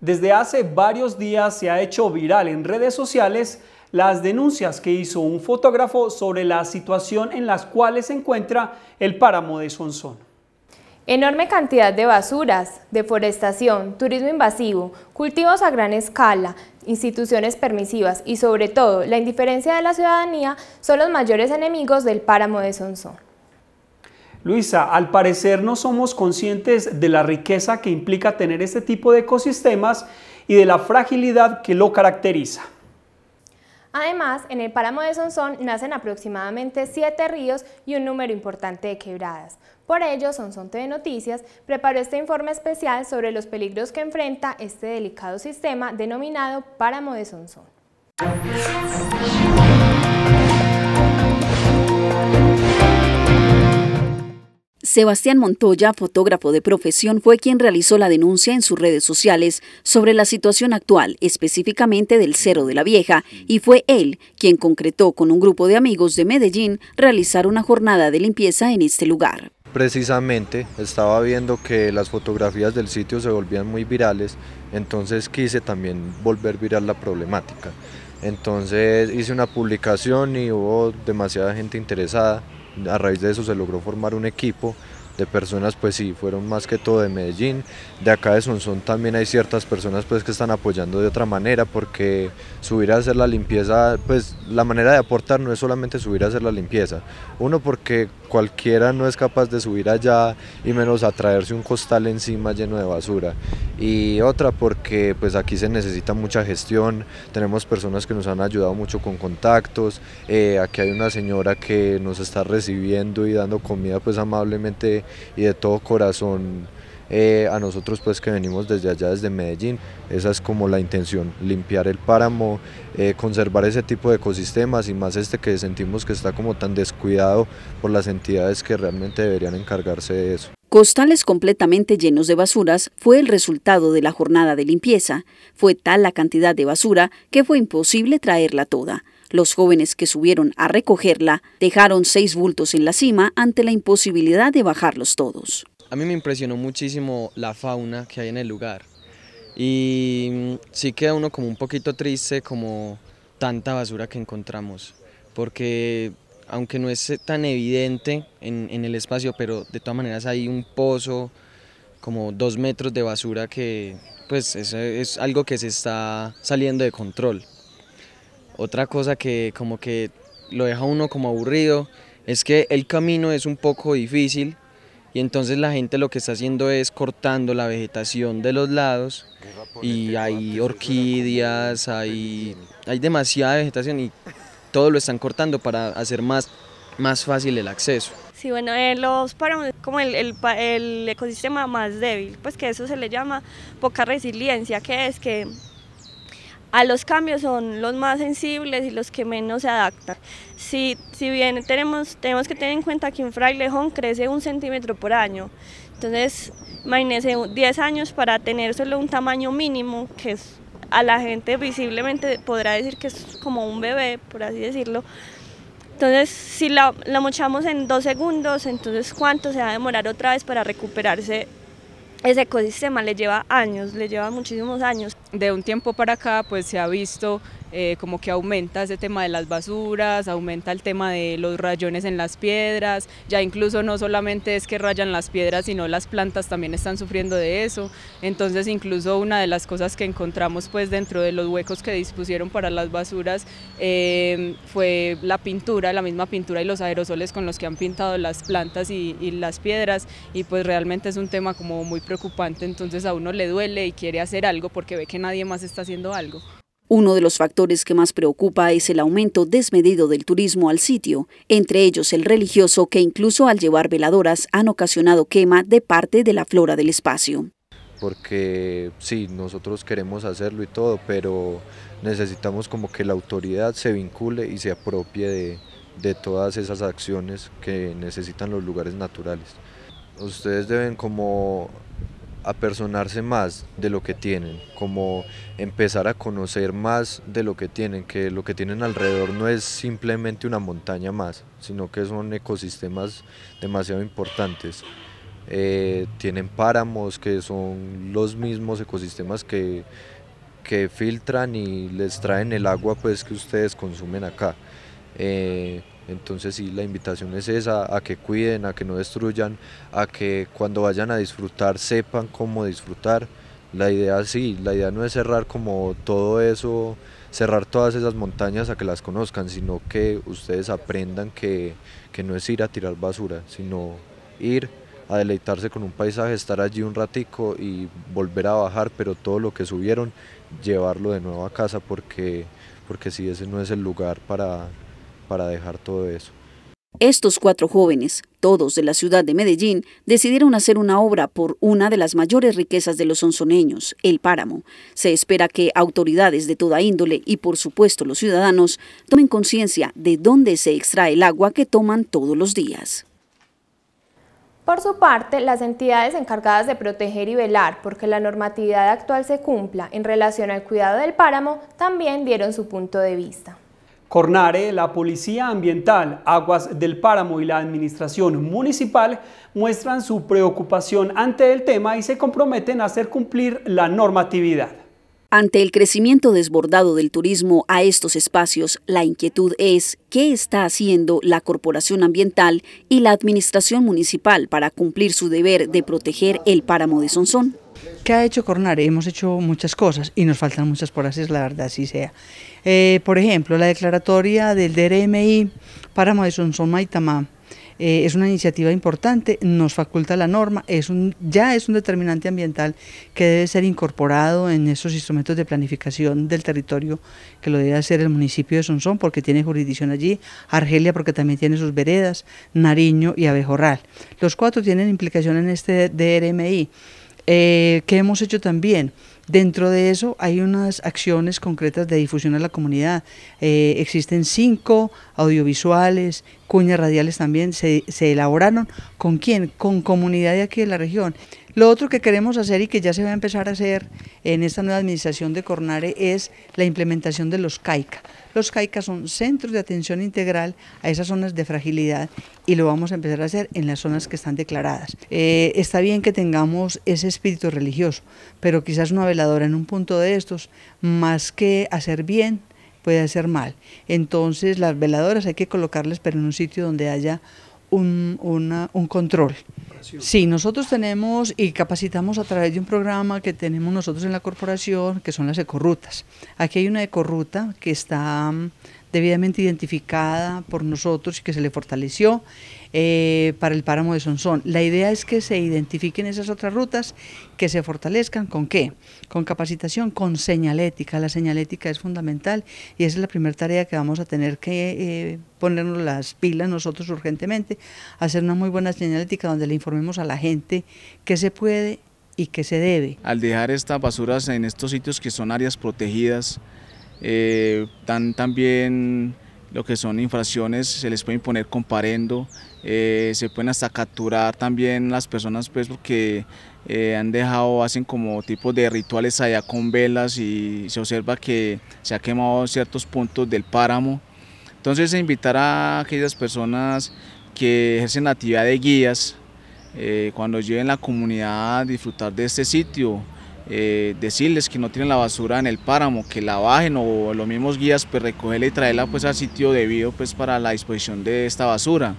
Desde hace varios días se ha hecho viral en redes sociales las denuncias que hizo un fotógrafo sobre la situación en las cuales se encuentra el páramo de Sonsón. Enorme cantidad de basuras, deforestación, turismo invasivo, cultivos a gran escala, instituciones permisivas y sobre todo la indiferencia de la ciudadanía son los mayores enemigos del páramo de Sonsón. Luisa, al parecer no somos conscientes de la riqueza que implica tener este tipo de ecosistemas y de la fragilidad que lo caracteriza. Además, en el páramo de Sonsón nacen aproximadamente siete ríos y un número importante de quebradas. Por ello, Sonsón de Noticias preparó este informe especial sobre los peligros que enfrenta este delicado sistema denominado páramo de Sonsón. Sebastián Montoya, fotógrafo de profesión, fue quien realizó la denuncia en sus redes sociales sobre la situación actual, específicamente del Cero de la Vieja, y fue él quien concretó con un grupo de amigos de Medellín realizar una jornada de limpieza en este lugar. Precisamente estaba viendo que las fotografías del sitio se volvían muy virales, entonces quise también volver viral la problemática. Entonces hice una publicación y hubo demasiada gente interesada, a raíz de eso se logró formar un equipo de personas pues sí, fueron más que todo de Medellín, de acá de Sonsón también hay ciertas personas pues que están apoyando de otra manera porque subir a hacer la limpieza, pues la manera de aportar no es solamente subir a hacer la limpieza, uno porque cualquiera no es capaz de subir allá y menos a traerse un costal encima lleno de basura. Y otra porque pues aquí se necesita mucha gestión, tenemos personas que nos han ayudado mucho con contactos, eh, aquí hay una señora que nos está recibiendo y dando comida pues amablemente y de todo corazón eh, a nosotros pues que venimos desde allá, desde Medellín, esa es como la intención, limpiar el páramo, eh, conservar ese tipo de ecosistemas y más este que sentimos que está como tan descuidado por las entidades que realmente deberían encargarse de eso. Costales completamente llenos de basuras fue el resultado de la jornada de limpieza. Fue tal la cantidad de basura que fue imposible traerla toda. Los jóvenes que subieron a recogerla dejaron seis bultos en la cima ante la imposibilidad de bajarlos todos a mí me impresionó muchísimo la fauna que hay en el lugar. Y mm, sí queda uno como un poquito triste como tanta basura que encontramos, porque aunque no es eh, tan evidente en, el espacio, pero de todas maneras hay un pozo, como dos metros de basura que pues es, es algo que se está saliendo de control. Otra cosa que como que lo deja uno como aburrido es que el camino es un poco difícil y entonces la gente lo que está haciendo es cortando la vegetación de los lados y hay orquídeas, hay, hay demasiada vegetación y todo lo están cortando para hacer más, más fácil el acceso. Sí, bueno, eh, los páramos como el ecosistema más débil, pues que eso se le llama poca resiliencia, que es que a los cambios son los más sensibles y los que menos se adaptan. Si, si bien tenemos, tenemos que tener en cuenta que un frailejón crece un centímetro por año, entonces imagínense 10 años para tener solo un tamaño mínimo, que a la gente visiblemente podrá decir que es como un bebé, por así decirlo. Entonces, si la, la mochamos en dos segundos, entonces cuánto se va a demorar otra vez para recuperarse ese ecosistema le lleva años, le lleva muchísimos años. De un tiempo para acá pues se ha visto eh, como que aumenta ese tema de las basuras, aumenta el tema de los rayones en las piedras, ya incluso no solamente es que rayan las piedras, sino las plantas también están sufriendo de eso, entonces incluso una de las cosas que encontramos pues dentro de los huecos que dispusieron para las basuras em, fue la pintura, la misma pintura y los aerosoles con los que han pintado las plantas y, y las piedras y pues realmente es un tema como muy preocupante, entonces a uno le duele y quiere hacer algo porque ve que nadie más está haciendo algo. Uno de los factores que más preocupa es el aumento desmedido del turismo al sitio, entre ellos el religioso que incluso al llevar veladoras han ocasionado quema de parte de la flora del espacio. Porque sí, nosotros queremos hacerlo y todo, pero necesitamos como que la autoridad se vincule y se apropie de, de todas esas acciones que necesitan los lugares naturales. Ustedes deben como personarse más de lo que tienen, como empezar a conocer más de lo que tienen, que lo que tienen alrededor no es simplemente una montaña más, sino que son ecosistemas demasiado importantes. Eh, tienen páramos que son los mismos ecosistemas que, filtran y les traen el agua pues que ustedes consumen acá. Eh, entonces sí, la invitación es esa, a que cuiden, a que no destruyan, a que cuando vayan a disfrutar sepan cómo disfrutar. La idea sí, la idea no es cerrar como todo eso, cerrar todas esas montañas a que las conozcan, sino que ustedes aprendan que, no es ir a tirar basura, sino ir a deleitarse con un paisaje, estar allí un ratico y volver a bajar, pero todo lo que subieron, llevarlo de nuevo a casa porque, porque si sí, ese no es el lugar para, para dejar todo eso. Estos cuatro jóvenes, todos de la ciudad de Medellín, decidieron hacer una obra por una de las mayores riquezas de los sonzoneños, el páramo. Se espera que autoridades de toda índole y por supuesto los ciudadanos tomen conciencia de dónde se extrae el agua que toman todos los días. Por su parte, las entidades encargadas de proteger y velar porque la normatividad actual se cumpla en relación al cuidado del páramo también dieron su punto de vista. Cornare, la Policía Ambiental, Aguas del Páramo y la Administración Municipal muestran su preocupación ante el tema y se comprometen a hacer cumplir la normatividad. Ante el crecimiento desbordado del turismo a estos espacios, la inquietud es qué está haciendo la Corporación Ambiental y la Administración Municipal para cumplir su deber de proteger el páramo de Sonsón. ¿Qué ha hecho Cornare? Hemos hecho muchas cosas y nos faltan muchas por hacer, la verdad, así sea. Eh, por ejemplo, la declaratoria del DRMI para Madison Maitamá. Eh, es una iniciativa importante, nos faculta la norma, es un, ya es un determinante ambiental que debe ser incorporado en esos instrumentos de planificación del territorio que lo debe hacer el municipio de Sonsón porque tiene jurisdicción allí, Argelia porque también tiene sus veredas, Nariño y Abejorral. Los cuatro tienen implicación en este DRMI. Eh, ¿Qué hemos hecho también? Dentro de eso hay unas acciones concretas de difusión a la comunidad. Eh, existen cinco audiovisuales, cuñas radiales también, se, se elaboraron. ¿Con quién? Con comunidad de aquí de la región. Lo otro que queremos hacer y que ya se va a empezar a hacer en esta nueva administración de Cornare es la implementación de los CAICA. Los CAICA son centros de atención integral a esas zonas de fragilidad y lo vamos a empezar a hacer en las zonas que están declaradas. Eh, está bien que tengamos ese espíritu religioso, pero quizás una veladora en un punto de estos, más que hacer bien, puede hacer mal. Entonces las veladoras hay que colocarlas pero en un sitio donde haya un, un control. Sí, nosotros tenemos y capacitamos a través de un programa que tenemos nosotros en la corporación, que son las ecorrutas. Aquí hay una ecorruta que está mm, debidamente identificada por nosotros y que se le fortaleció eh, para el páramo de Sonsón. La idea es que se identifiquen esas otras rutas, que se fortalezcan con qué? Con capacitación, con señalética. La señalética es fundamental y esa es la primera tarea que vamos a tener que eh, ponernos las pilas nosotros urgentemente, hacer una muy buena señalética donde le informemos a la gente qué se puede y qué se debe. Al dejar estas basuras en estos sitios que son áreas protegidas, eh, dan también lo que son infracciones, se les puede imponer comparendo, eh, se pueden hasta capturar también las personas pues porque eh, han dejado, hacen como tipo de rituales allá con velas y se observa que se ha quemado ciertos puntos del páramo. Entonces invitar a aquellas personas que ejercen actividad de guías eh, cuando lleven la comunidad a disfrutar de este sitio. Eh, decirles que no tienen la basura en el páramo, que la bajen o los mismos guías pues recogerla y traerla pues al sitio debido pues para la disposición de esta basura.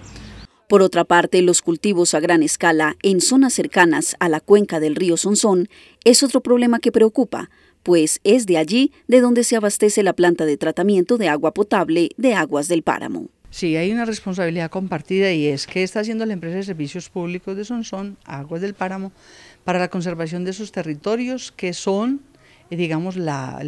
Por otra parte, los cultivos a gran escala en zonas cercanas a la cuenca del río Sonsón es otro problema que preocupa, pues es de allí de donde se abastece la planta de tratamiento de agua potable de aguas del páramo. Sí, hay una responsabilidad compartida y es que está haciendo la empresa de servicios públicos de Sonsón, Aguas del Páramo, para la conservación de esos territorios que son, eh, digamos, la,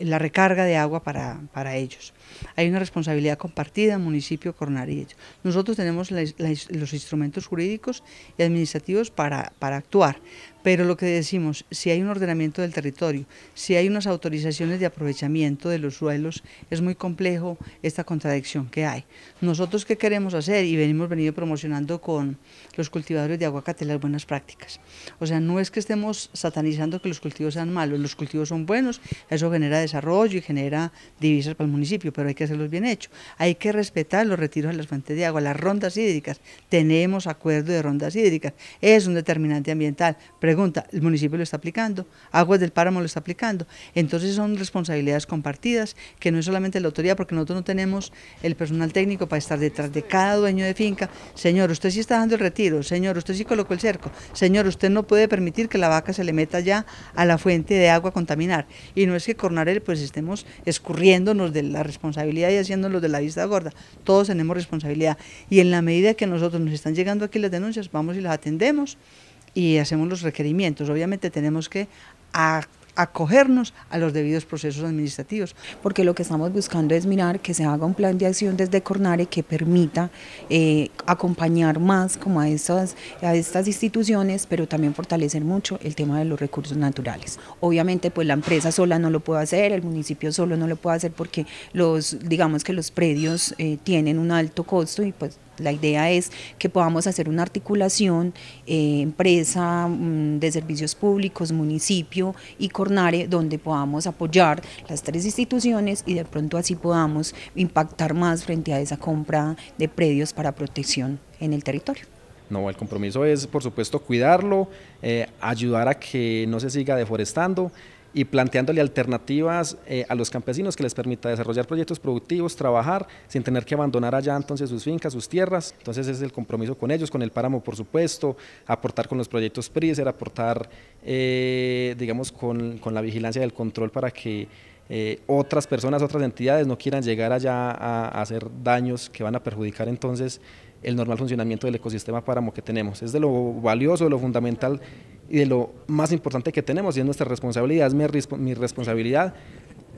recarga de agua para ellos hay una responsabilidad compartida municipio hecho... Nosotros tenemos los instrumentos jurídicos y administrativos para, para actuar, pero lo que decimos, si hay un ordenamiento del territorio, si hay unas autorizaciones de aprovechamiento de los suelos, es muy complejo esta contradicción que hay. Nosotros qué queremos hacer y venimos venido promocionando con los cultivadores de aguacate las buenas prácticas. O sea, no es que estemos satanizando que los cultivos sean malos, los cultivos son buenos, eso genera desarrollo y genera divisas para el municipio, pero pero hay que hacerlos bien hechos. Hay que respetar los retiros de las fuentes de agua, las rondas hídricas. Tenemos acuerdo de rondas hídricas. Es un determinante ambiental. Pregunta, ¿el municipio lo está aplicando? ¿Aguas del Páramo lo está aplicando? Entonces son responsabilidades compartidas, que no es solamente la autoridad, porque nosotros no tenemos el personal técnico para estar detrás de cada dueño de finca. Señor, usted sí está dando el retiro. Señor, usted sí colocó el cerco. Señor, usted no puede permitir que la vaca se le meta ya a la fuente de agua a contaminar. Y no es que Cornarel pues estemos escurriéndonos de la responsabilidad responsabilidad y haciéndolo de la vista gorda. Todos tenemos responsabilidad. Y en la medida que nosotros nos están llegando aquí las denuncias, vamos y las atendemos y hacemos los requerimientos. Obviamente tenemos que actuar acogernos a los debidos procesos administrativos. Porque lo que estamos buscando es mirar que se haga un plan de acción desde Cornare que permita eh, acompañar más como a estas, a estas instituciones, pero también fortalecer mucho el tema de los recursos naturales. Obviamente pues la empresa sola no lo puede hacer, el municipio solo no lo puede hacer porque los, digamos que los predios eh, tienen un alto costo y pues la idea es que podamos hacer una articulación eh, empresa mm, de servicios públicos, municipio y Cornare, donde podamos apoyar las tres instituciones y de pronto así podamos impactar más frente a esa compra de predios para protección en el territorio. No, el compromiso es, por supuesto, cuidarlo, eh, ayudar a que no se siga deforestando y planteándole alternativas eh, a los campesinos que les permita desarrollar proyectos productivos, trabajar sin tener que abandonar allá entonces sus fincas, sus tierras. Entonces ese es el compromiso con ellos, con el páramo por supuesto, aportar con los proyectos PRISER, aportar eh, digamos con, la vigilancia del control para que eh, otras personas, otras entidades no quieran llegar allá a hacer daños que van a perjudicar entonces el normal funcionamiento del ecosistema páramo que tenemos. Es de lo valioso, de lo fundamental y de lo más importante que tenemos y es nuestra responsabilidad, es mi, responsabilidad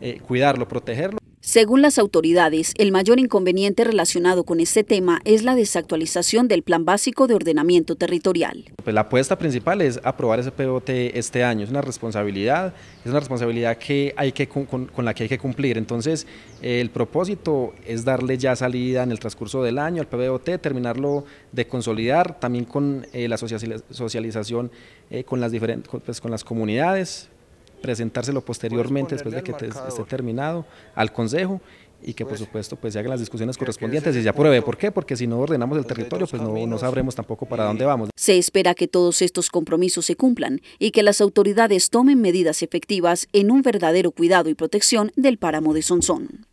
eh, cuidarlo, protegerlo. Según las autoridades, el mayor inconveniente relacionado con este tema es la desactualización del Plan Básico de Ordenamiento Territorial. Pues, la apuesta principal es aprobar ese PBOT este año, es una responsabilidad, es una responsabilidad que hay que, con, la que hay que cumplir. Entonces, el propósito es darle ya salida en el transcurso del año al PBOT, terminarlo de consolidar, también con eh, la socialización eh, con, las diferentes, pues, con las comunidades, presentárselo posteriormente después de que esté terminado al Consejo y que por pues, supuesto pues se hagan las discusiones correspondientes y se apruebe. ¿Por qué? Porque si no ordenamos el pues, territorio pues no, no sabremos tampoco para dónde vamos. Se espera que todos estos compromisos se cumplan y que las autoridades tomen medidas efectivas en un verdadero cuidado y protección del páramo de Sonsón.